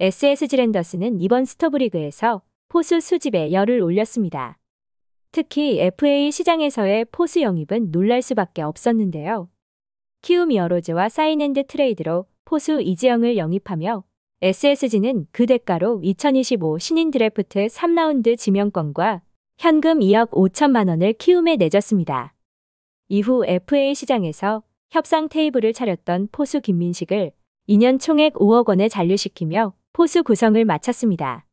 SSG 랜더스는 이번 스토브리그에서 포수 수집에 열을 올렸습니다. 특히 FA 시장에서의 포수 영입은 놀랄 수밖에 없었는데요. 키움이어로즈와 사인앤드 트레이드로 포수 이지영을 영입하며 SSG는 그 대가로 2025 신인 드래프트 3라운드 지명권과 현금 2억 5천만 원을 키움에 내줬습니다. 이후 FA 시장에서 협상 테이블을 차렸던 포수 김민식을 2년 총액 5억 원에 잔류시키며 포수 구성을 마쳤습니다.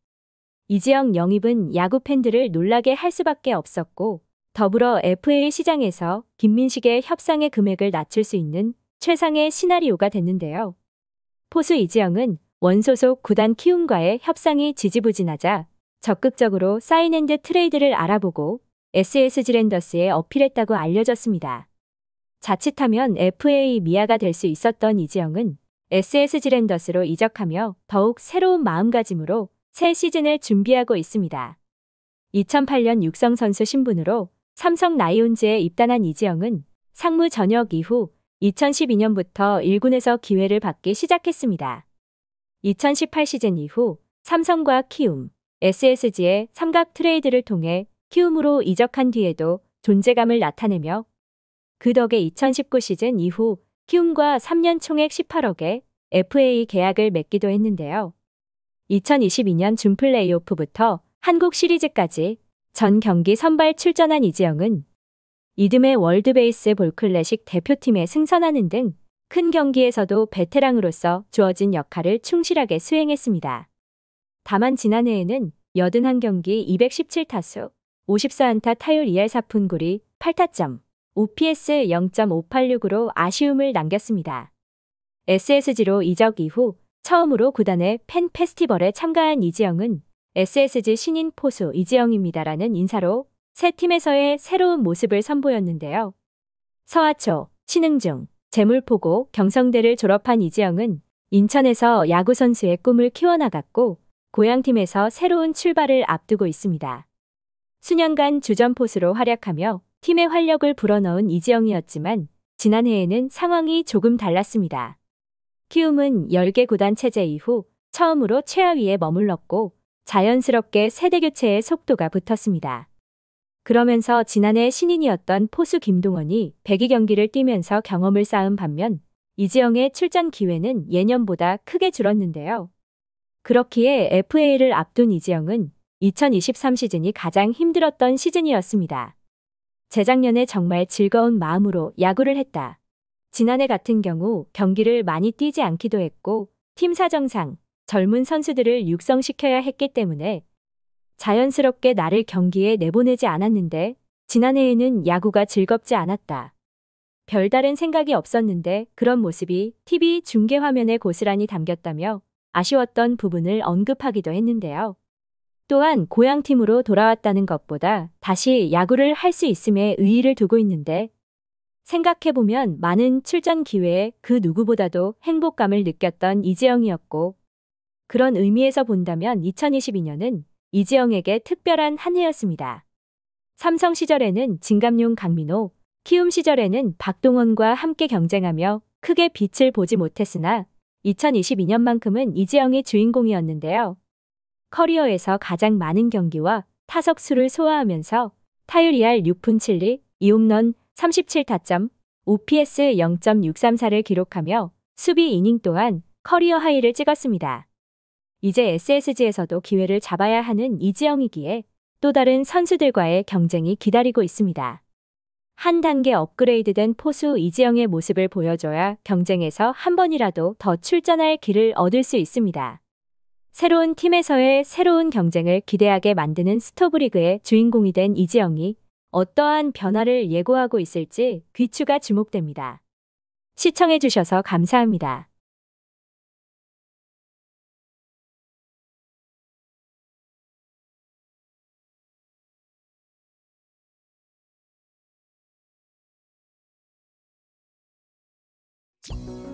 이지영 영입은 야구 팬들을 놀라게 할 수밖에 없었고 더불어 FA 시장에서 김민식의 협상의 금액을 낮출 수 있는 최상의 시나리오가 됐는데요. 포수 이지영은 원소속 구단 키움과의 협상이 지지부진하자 적극적으로 사인앤드 트레이드를 알아보고 SSG 랜더스에 어필했다고 알려졌습니다. 자칫하면 FA 미아가 될 수 있었던 이지영은 SSG 랜더스로 이적하며 더욱 새로운 마음가짐으로 새 시즌을 준비하고 있습니다. 2008년 육성 선수 신분으로 삼성 라이온즈에 입단한 이지영은 상무 전역 이후 2012년부터 1군에서 기회를 받기 시작했습니다. 2018 시즌 이후 삼성과 키움, SSG의 삼각 트레이드를 통해 키움으로 이적한 뒤에도 존재감을 나타내며 그 덕에 2019 시즌 이후 키움과 3년 총액 18억에 FA 계약을 맺기도 했는데요. 2022년 준 플레이오프부터 한국 시리즈까지 전 경기 선발 출전한 이지영은 이듬해 월드베이스 볼클래식 대표팀에 승선하는 등 큰 경기에서도 베테랑으로서 주어진 역할을 충실하게 수행했습니다. 다만 지난해에는 81경기 217타수, 54안타 타율 2할 4푼 9리 8타점, OPS 0.586으로 아쉬움을 남겼습니다. SSG로 이적 이후 처음으로 구단의 팬 페스티벌에 참가한 이지영은 SSG 신인 포수 이지영입니다라는 인사로 새 팀에서의 새로운 모습을 선보였는데요. 서하초, 신흥중, 재물포고, 경성대를 졸업한 이지영은 인천에서 야구선수의 꿈을 키워나갔고 고향팀에서 새로운 출발을 앞두고 있습니다. 수년간 주전포수로 활약하며 팀의 활력을 불어넣은 이지영이었지만 지난해에는 상황이 조금 달랐습니다. 키움은 10개 구단 체제 이후 처음으로 최하위에 머물렀고 자연스럽게 세대 교체의 속도가 붙었습니다. 그러면서 지난해 신인이었던 포수 김동원이 102 경기를 뛰면서 경험을 쌓은 반면 이지영의 출전 기회는 예년보다 크게 줄었는데요. 그렇기에 FA를 앞둔 이지영은 2023 시즌이 가장 힘들었던 시즌이었습니다. 재작년에 정말 즐거운 마음으로 야구를 했다. 지난해 같은 경우 경기를 많이 뛰지 않기도 했고 팀 사정상 젊은 선수들을 육성시켜야 했기 때문에 자연스럽게 나를 경기에 내보내지 않았는데 지난해에는 야구가 즐겁지 않았다. 별다른 생각이 없었는데 그런 모습이 TV 중계 화면에 고스란히 담겼다며 아쉬웠던 부분을 언급하기도 했는데요. 또한 고향팀으로 돌아왔다는 것보다 다시 야구를 할 수 있음에 의의를 두고 있는데 생각해보면 많은 출전 기회에 그 누구보다도 행복감을 느꼈던 이지영이었고 그런 의미에서 본다면 2022년은 이지영에게 특별한 한 해였습니다. 삼성 시절에는 진감용 강민호, 키움 시절에는 박동원과 함께 경쟁하며 크게 빛을 보지 못했으나 2022년만큼은 이지영이 주인공이었는데요. 커리어에서 가장 많은 경기와 타석수를 소화하면서 타율 2할 6푼 7리, 2홈런 37타점, OPS 0.634를 기록하며 수비 이닝 또한 커리어 하이를 찍었습니다. 이제 SSG에서도 기회를 잡아야 하는 이지영이기에 또 다른 선수들과의 경쟁이 기다리고 있습니다. 한 단계 업그레이드된 포수 이지영의 모습을 보여줘야 경쟁에서 한 번이라도 더 출전할 길을 얻을 수 있습니다. 새로운 팀에서의 새로운 경쟁을 기대하게 만드는 스토브리그의 주인공이 된 이지영이 어떠한 변화를 예고하고 있을지 귀추가 주목됩니다. 시청해주셔서 감사합니다. you